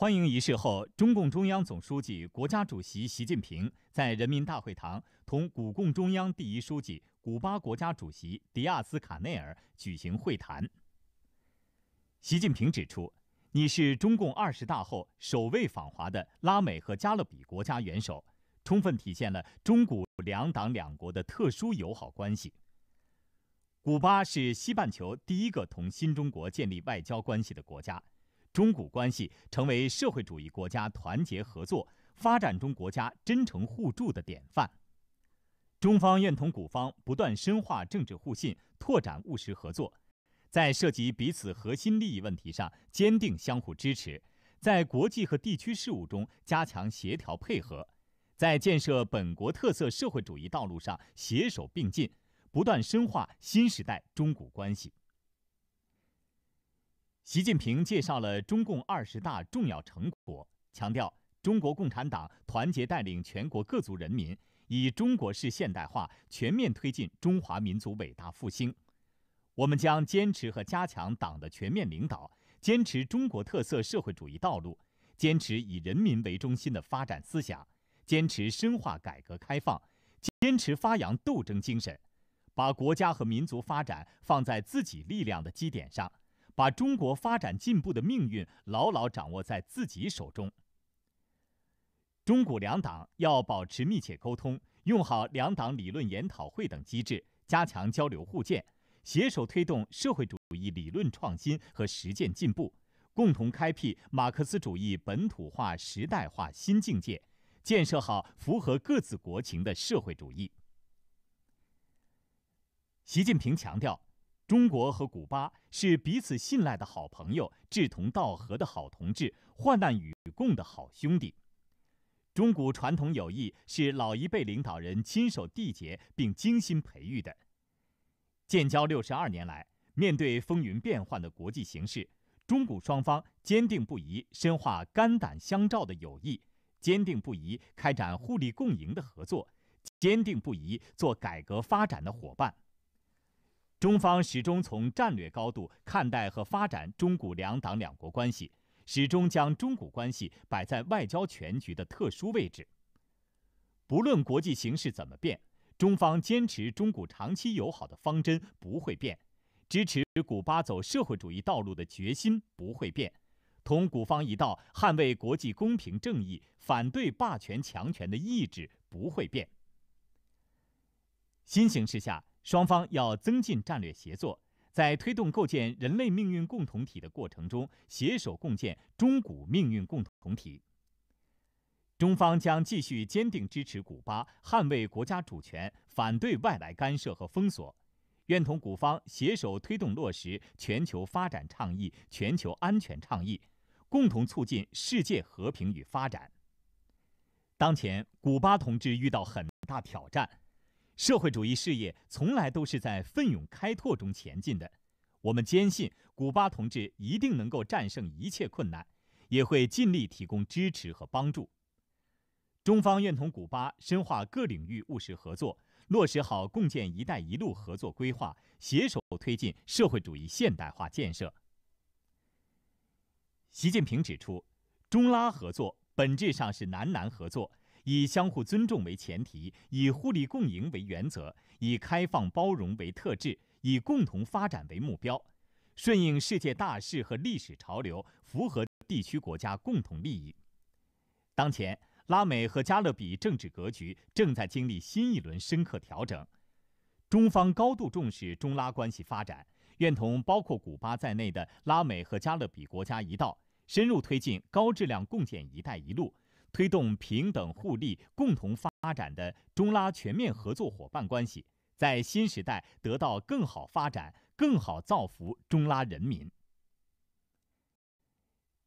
欢迎仪式后，中共中央总书记、国家主席习近平在人民大会堂同古共中央第一书记、古巴国家主席迪亚斯卡内尔举行会谈。习近平指出，你是中共二十大后首位访华的拉美和加勒比国家元首，充分体现了中古两党两国的特殊友好关系。古巴是西半球第一个同新中国建立外交关系的国家。中古关系成为社会主义国家团结合作、发展中国家真诚互助的典范。中方愿同古方不断深化政治互信，拓展务实合作，在涉及彼此核心利益问题上坚定相互支持，在国际和地区事务中加强协调配合，在建设本国特色社会主义道路上携手并进，不断深化新时代中古关系。习近平介绍了中共二十大重要成果，强调中国共产党团结带领全国各族人民，以中国式现代化全面推进中华民族伟大复兴。我们将坚持和加强党的全面领导，坚持中国特色社会主义道路，坚持以人民为中心的发展思想，坚持深化改革开放，坚持发扬斗争精神，把国家和民族发展放在自己力量的基点上。把中国发展进步的命运牢牢掌握在自己手中。中古两党要保持密切沟通，用好两党理论研讨会等机制，加强交流互鉴，携手推动社会主义理论创新和实践进步，共同开辟马克思主义本土化、时代化新境界，建设好符合各自国情的社会主义。习近平强调。中国和古巴是彼此信赖的好朋友，志同道合的好同志，患难与共的好兄弟。中古传统友谊是老一辈领导人亲手缔结并精心培育的。建交六十二年来，面对风云变幻的国际形势，中古双方坚定不移深化肝胆相照的友谊，坚定不移开展互利共赢的合作，坚定不移做改革发展的伙伴。中方始终从战略高度看待和发展中古两党两国关系，始终将中古关系摆在外交全局的特殊位置。不论国际形势怎么变，中方坚持中古长期友好的方针不会变，支持古巴走社会主义道路的决心不会变，同古方一道捍卫国际公平正义、反对霸权强权的意志不会变。新形势下。双方要增进战略协作，在推动构建人类命运共同体的过程中，携手共建中古命运共同体。中方将继续坚定支持古巴捍卫国家主权，反对外来干涉和封锁，愿同古方携手推动落实全球发展倡议、全球安全倡议，共同促进世界和平与发展。当前，古巴同志遇到很大挑战。社会主义事业从来都是在奋勇开拓中前进的，我们坚信古巴同志一定能够战胜一切困难，也会尽力提供支持和帮助。中方愿同古巴深化各领域务实合作，落实好共建“一带一路”合作规划，携手推进社会主义现代化建设。习近平指出，中拉合作本质上是南南合作。以相互尊重为前提，以互利共赢为原则，以开放包容为特质，以共同发展为目标，顺应世界大势和历史潮流，符合地区国家共同利益。当前，拉美和加勒比政治格局正在经历新一轮深刻调整，中方高度重视中拉关系发展，愿同包括古巴在内的拉美和加勒比国家一道，深入推进高质量共建“一带一路”。推动平等互利、共同发展的中拉全面合作伙伴关系，在新时代得到更好发展、更好造福中拉人民。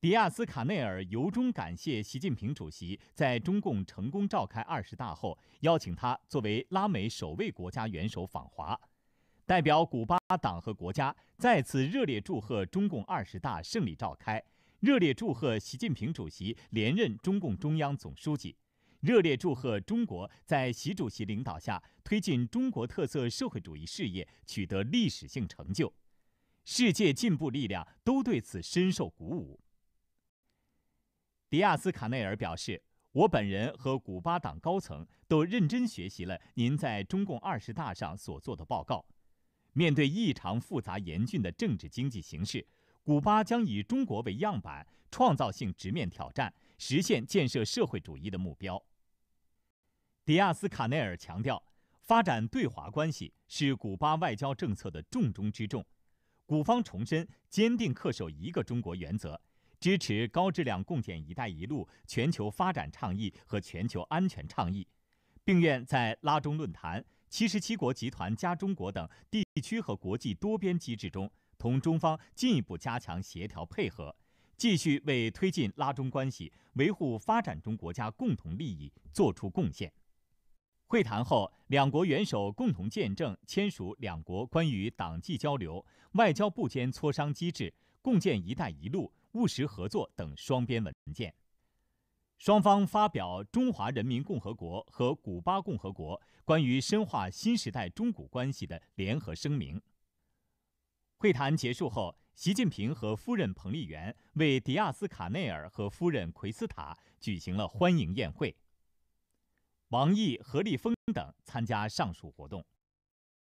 迪亚斯卡内尔由衷感谢习近平主席在中共成功召开二十大后邀请他作为拉美首位国家元首访华，代表古巴党和国家再次热烈祝贺中共二十大胜利召开。热烈祝贺习近平主席连任中共中央总书记，热烈祝贺中国在习主席领导下推进中国特色社会主义事业取得历史性成就，世界进步力量都对此深受鼓舞。迪亚斯卡内尔表示，我本人和古巴党高层都认真学习了您在中共二十大上所做的报告，面对异常复杂严峻的政治经济形势。古巴将以中国为样板，创造性直面挑战，实现建设社会主义的目标。迪亚斯卡内尔强调，发展对华关系是古巴外交政策的重中之重。古方重申坚定恪守一个中国原则，支持高质量共建“一带一路”、全球发展倡议和全球安全倡议，并愿在拉中论坛、七十七国集团加中国等地区和国际多边机制中。同中方进一步加强协调配合，继续为推进拉中关系、维护发展中国家共同利益作出贡献。会谈后，两国元首共同见证签署两国关于党际交流、外交部间磋商机制、共建“一带一路”务实合作等双边文件。双方发表《中华人民共和国和古巴共和国关于深化新时代中古关系的联合声明》。会谈结束后，习近平和夫人彭丽媛为迪亚斯卡内尔和夫人奎斯塔举行了欢迎宴会。王毅、何立峰等参加上述活动。